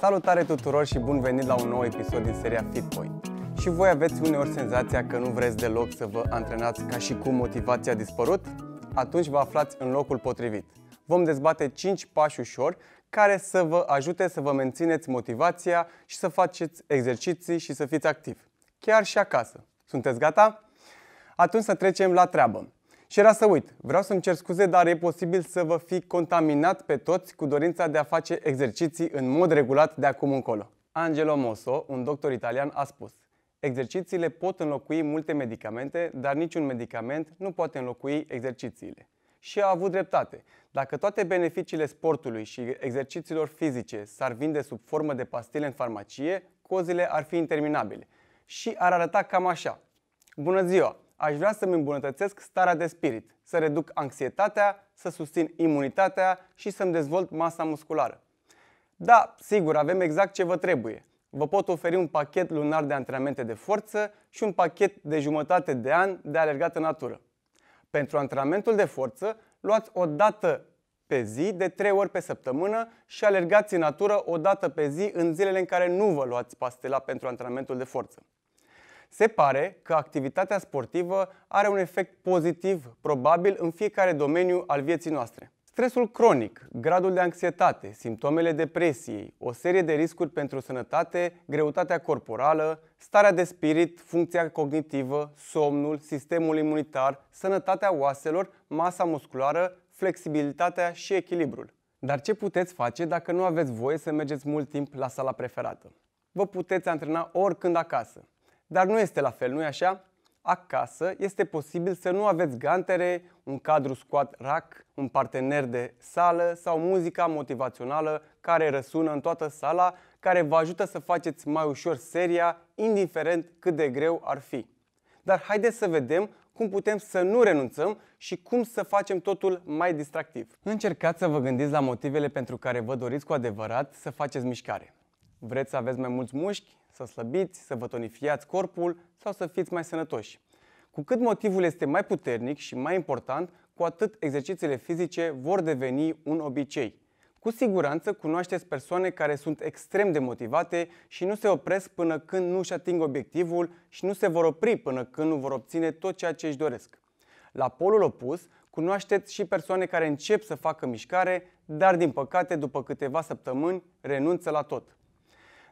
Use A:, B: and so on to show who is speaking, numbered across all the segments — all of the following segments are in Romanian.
A: Salutare tuturor și bun venit la un nou episod din seria FitPoint. Și voi aveți uneori senzația că nu vreți deloc să vă antrenați ca și cum motivația a dispărut? Atunci vă aflați în locul potrivit. Vom dezbate 5 pași ușor care să vă ajute să vă mențineți motivația și să faceți exerciții și să fiți activi. Chiar și acasă. Sunteți gata? Atunci să trecem la treabă. Și era să uit. Vreau să-mi cer scuze, dar e posibil să vă fi contaminat pe toți cu dorința de a face exerciții în mod regulat de acum încolo. Angelo Mosso, un doctor italian, a spus Exercițiile pot înlocui multe medicamente, dar niciun medicament nu poate înlocui exercițiile. Și a avut dreptate. Dacă toate beneficiile sportului și exercițiilor fizice s-ar vinde sub formă de pastile în farmacie, cozile ar fi interminabile. Și ar arăta cam așa. Bună ziua! aș vrea să-mi îmbunătățesc starea de spirit, să reduc anxietatea, să susțin imunitatea și să-mi dezvolt masa musculară. Da, sigur, avem exact ce vă trebuie. Vă pot oferi un pachet lunar de antrenamente de forță și un pachet de jumătate de an de alergat în natură. Pentru antrenamentul de forță, luați o dată pe zi de 3 ori pe săptămână și alergați în natură o dată pe zi în zilele în care nu vă luați pastila pentru antrenamentul de forță. Se pare că activitatea sportivă are un efect pozitiv, probabil, în fiecare domeniu al vieții noastre. Stresul cronic, gradul de anxietate, simptomele depresiei, o serie de riscuri pentru sănătate, greutatea corporală, starea de spirit, funcția cognitivă, somnul, sistemul imunitar, sănătatea oaselor, masa musculară, flexibilitatea și echilibrul. Dar ce puteți face dacă nu aveți voie să mergeți mult timp la sala preferată? Vă puteți antrena oricând acasă. Dar nu este la fel, nu-i așa? Acasă este posibil să nu aveți gantere, un cadru squat rack, un partener de sală sau muzica motivațională care răsună în toată sala, care vă ajută să faceți mai ușor seria, indiferent cât de greu ar fi. Dar haideți să vedem cum putem să nu renunțăm și cum să facem totul mai distractiv. Încercați să vă gândiți la motivele pentru care vă doriți cu adevărat să faceți mișcare. Vreți să aveți mai mulți mușchi, să slăbiți, să vă tonifiați corpul sau să fiți mai sănătoși. Cu cât motivul este mai puternic și mai important, cu atât exercițiile fizice vor deveni un obicei. Cu siguranță cunoașteți persoane care sunt extrem de motivate și nu se opresc până când nu își ating obiectivul și nu se vor opri până când nu vor obține tot ceea ce își doresc. La polul opus, cunoașteți și persoane care încep să facă mișcare, dar din păcate după câteva săptămâni renunță la tot.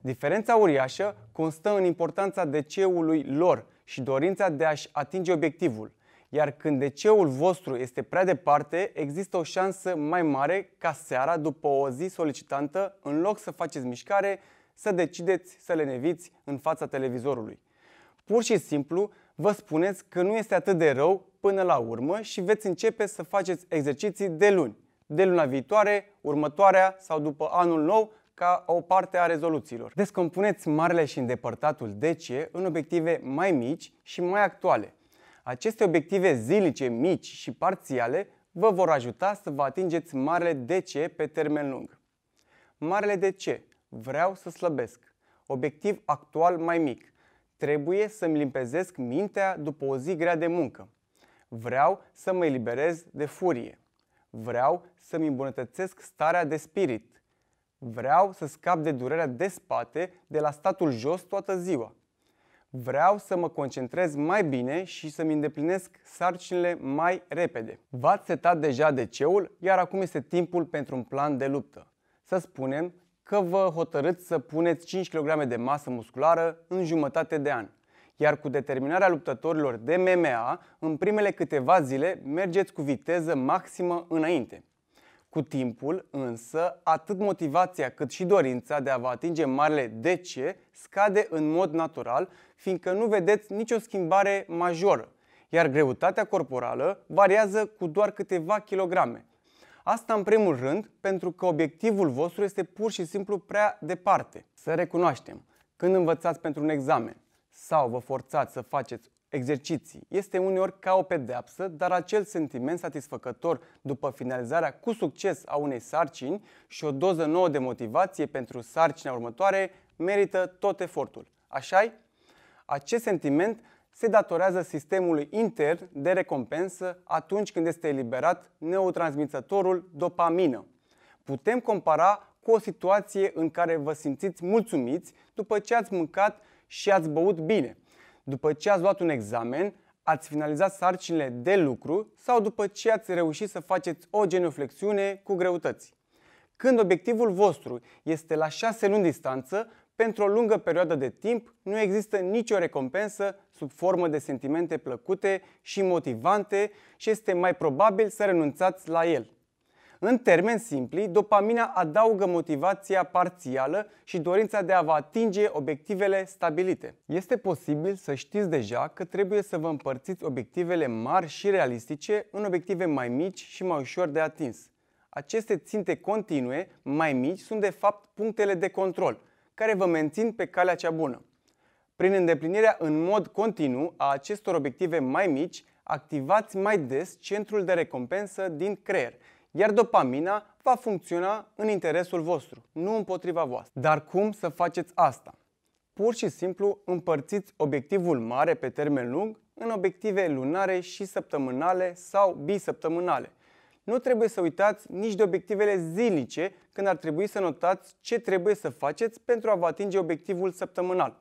A: Diferența uriașă constă în importanța DC-ului lor și dorința de a-și atinge obiectivul. Iar când DC-ul vostru este prea departe, există o șansă mai mare ca seara, după o zi solicitantă, în loc să faceți mișcare, să decideți să le neviți în fața televizorului. Pur și simplu, vă spuneți că nu este atât de rău până la urmă și veți începe să faceți exerciții de luni, de luna viitoare, următoarea sau după anul nou ca o parte a rezoluțiilor. Descompuneți marele și îndepărtatul DC în obiective mai mici și mai actuale. Aceste obiective zilice, mici și parțiale vă vor ajuta să vă atingeți marele DC pe termen lung. Marele DC. Vreau să slăbesc. Obiectiv actual mai mic. Trebuie să-mi limpezesc mintea după o zi grea de muncă. Vreau să mă eliberez de furie. Vreau să-mi îmbunătățesc starea de spirit. Vreau să scap de durerea de spate de la statul jos toată ziua. Vreau să mă concentrez mai bine și să-mi îndeplinesc sarcinile mai repede. V-ați setat deja de ceul, iar acum este timpul pentru un plan de luptă. Să spunem că vă hotărâți să puneți 5 kg de masă musculară în jumătate de an. Iar cu determinarea luptătorilor de MMA, în primele câteva zile mergeți cu viteză maximă înainte. Cu timpul, însă, atât motivația cât și dorința de a vă atinge marele de ce scade în mod natural, fiindcă nu vedeți nicio schimbare majoră, iar greutatea corporală variază cu doar câteva kilograme. Asta în primul rând pentru că obiectivul vostru este pur și simplu prea departe. Să recunoaștem, când învățați pentru un examen sau vă forțați să faceți exerciții. Este uneori ca o pedeapsă, dar acel sentiment satisfăcător după finalizarea cu succes a unei sarcini și o doză nouă de motivație pentru sarcina următoare merită tot efortul. așa -i? Acest sentiment se datorează sistemului intern de recompensă atunci când este eliberat neurotransmițătorul dopamină. Putem compara cu o situație în care vă simțiți mulțumiți după ce ați mâncat și ați băut bine – după ce ați luat un examen, ați finalizat sarcinile de lucru sau după ce ați reușit să faceți o genuflexiune cu greutăți. Când obiectivul vostru este la 6 luni distanță, pentru o lungă perioadă de timp nu există nicio recompensă sub formă de sentimente plăcute și motivante și este mai probabil să renunțați la el. În termeni simpli, dopamina adaugă motivația parțială și dorința de a vă atinge obiectivele stabilite. Este posibil să știți deja că trebuie să vă împărțiți obiectivele mari și realistice în obiective mai mici și mai ușor de atins. Aceste ținte continue, mai mici, sunt de fapt punctele de control, care vă mențin pe calea cea bună. Prin îndeplinirea în mod continuu a acestor obiective mai mici, activați mai des centrul de recompensă din creier – iar dopamina va funcționa în interesul vostru, nu împotriva voastră. Dar cum să faceți asta? Pur și simplu împărțiți obiectivul mare pe termen lung în obiective lunare și săptămânale sau bisăptămânale. Nu trebuie să uitați nici de obiectivele zilnice când ar trebui să notați ce trebuie să faceți pentru a vă atinge obiectivul săptămânal.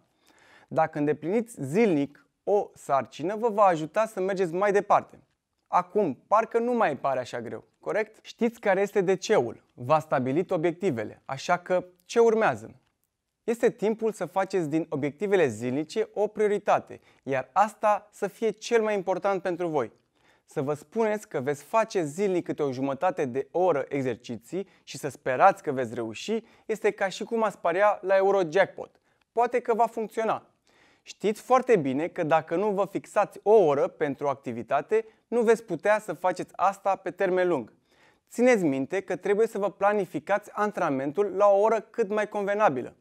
A: Dacă îndepliniți zilnic o sarcină, vă va ajuta să mergeți mai departe. Acum, parcă nu mai pare așa greu corect? Știți care este de ceul, v-a stabilit obiectivele, așa că ce urmează? Este timpul să faceți din obiectivele zilnice o prioritate, iar asta să fie cel mai important pentru voi. Să vă spuneți că veți face zilnic câte o jumătate de oră exerciții și să sperați că veți reuși este ca și cum ați parea la Eurojackpot. Poate că va funcționa, Știți foarte bine că dacă nu vă fixați o oră pentru o activitate, nu veți putea să faceți asta pe termen lung. Țineți minte că trebuie să vă planificați antrenamentul la o oră cât mai convenabilă.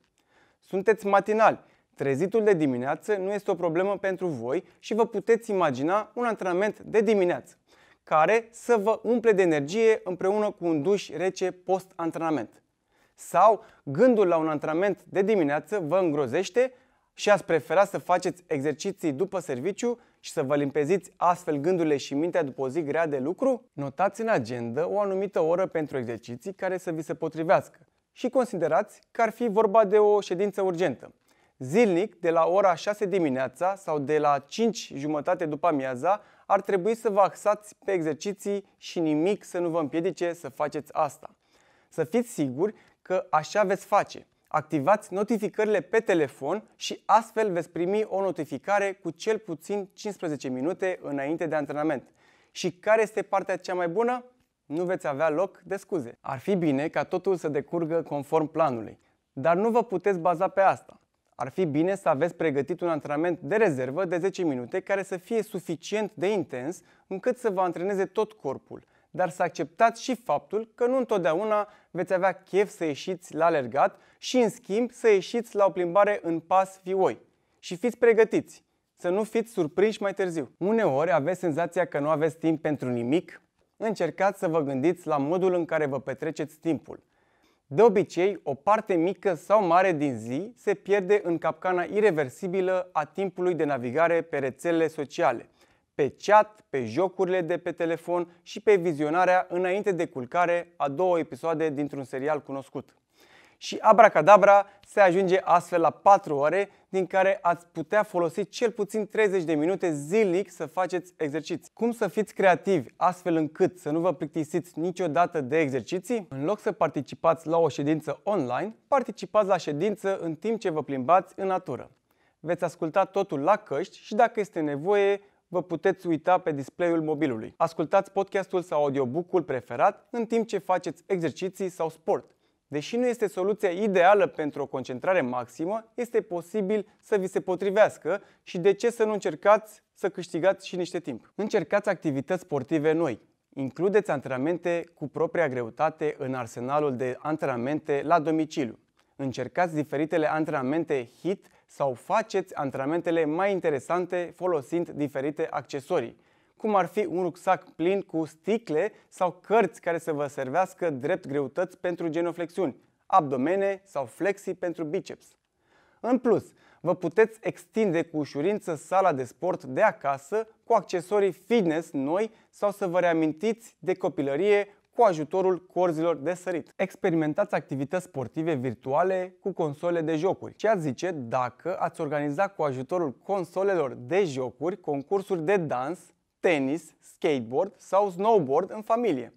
A: Sunteți matinali, trezitul de dimineață nu este o problemă pentru voi și vă puteți imagina un antrenament de dimineață care să vă umple de energie împreună cu un duș rece post-antrenament. Sau gândul la un antrenament de dimineață vă îngrozește și ați prefera să faceți exerciții după serviciu și să vă limpeziți astfel gândurile și mintea după o zi grea de lucru? Notați în agenda o anumită oră pentru exerciții care să vi se potrivească și considerați că ar fi vorba de o ședință urgentă. Zilnic, de la ora 6 dimineața sau de la 5 jumătate după amiaza, ar trebui să vă axați pe exerciții și nimic să nu vă împiedice să faceți asta. Să fiți siguri că așa veți face – activați notificările pe telefon și astfel veți primi o notificare cu cel puțin 15 minute înainte de antrenament. Și care este partea cea mai bună? Nu veți avea loc de scuze. Ar fi bine ca totul să decurgă conform planului, dar nu vă puteți baza pe asta. Ar fi bine să aveți pregătit un antrenament de rezervă de 10 minute care să fie suficient de intens încât să vă antreneze tot corpul – dar să acceptați și faptul că nu întotdeauna veți avea chef să ieșiți la alergat și în schimb să ieșiți la o plimbare în pas vioi. Și fiți pregătiți, să nu fiți surprinși mai târziu. Uneori aveți senzația că nu aveți timp pentru nimic? Încercați să vă gândiți la modul în care vă petreceți timpul. De obicei, o parte mică sau mare din zi se pierde în capcana irreversibilă a timpului de navigare pe rețelele sociale pe chat, pe jocurile de pe telefon și pe vizionarea înainte de culcare a două episoade dintr-un serial cunoscut. Și abracadabra se ajunge astfel la 4 ore, din care ați putea folosi cel puțin 30 de minute zilnic să faceți exerciții. Cum să fiți creativi astfel încât să nu vă plictisiți niciodată de exerciții? În loc să participați la o ședință online, participați la ședință în timp ce vă plimbați în natură. Veți asculta totul la căști și dacă este nevoie, vă puteți uita pe display-ul mobilului. Ascultați podcastul sau audiobook-ul preferat în timp ce faceți exerciții sau sport. Deși nu este soluția ideală pentru o concentrare maximă, este posibil să vi se potrivească și de ce să nu încercați să câștigați și niște timp. Încercați activități sportive noi. Includeți antrenamente cu propria greutate în arsenalul de antrenamente la domiciliu. Încercați diferitele antrenamente HIT sau faceți antrenamentele mai interesante folosind diferite accesorii, cum ar fi un rucsac plin cu sticle sau cărți care să vă servească drept greutăți pentru genoflexiuni, abdomene sau flexii pentru biceps. În plus, vă puteți extinde cu ușurință sala de sport de acasă cu accesorii fitness noi sau să vă reamintiți de copilărie cu ajutorul corzilor de sărit. Experimentați activități sportive virtuale cu console de jocuri. Ce ați zice dacă ați organiza cu ajutorul consolelor de jocuri concursuri de dans, tenis, skateboard sau snowboard în familie?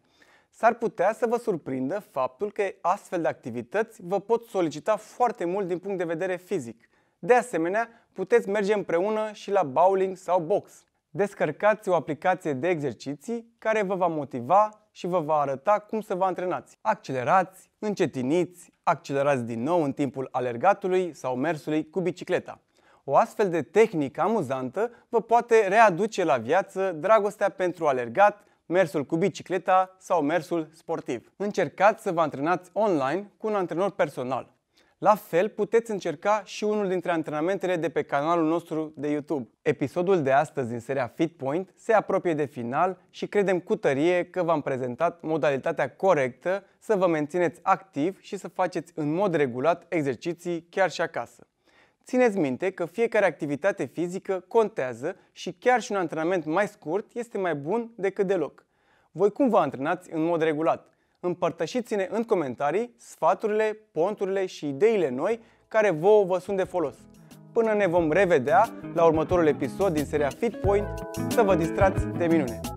A: S-ar putea să vă surprindă faptul că astfel de activități vă pot solicita foarte mult din punct de vedere fizic. De asemenea, puteți merge împreună și la bowling sau box. Descărcați o aplicație de exerciții care vă va motiva și vă va arăta cum să vă antrenați. Accelerați, încetiniți, accelerați din nou în timpul alergatului sau mersului cu bicicleta. O astfel de tehnică amuzantă vă poate readuce la viață dragostea pentru alergat, mersul cu bicicleta sau mersul sportiv. Încercați să vă antrenați online cu un antrenor personal. La fel, puteți încerca și unul dintre antrenamentele de pe canalul nostru de YouTube. Episodul de astăzi din seria FitPoint se apropie de final și credem cu tărie că v-am prezentat modalitatea corectă să vă mențineți activ și să faceți în mod regulat exerciții chiar și acasă. Țineți minte că fiecare activitate fizică contează și chiar și un antrenament mai scurt este mai bun decât deloc. Voi cum vă antrenați în mod regulat? Împărtășiți-ne în comentarii sfaturile, ponturile și ideile noi care vouă vă sunt de folos. Până ne vom revedea la următorul episod din seria Fit Point, să vă distrați de minune!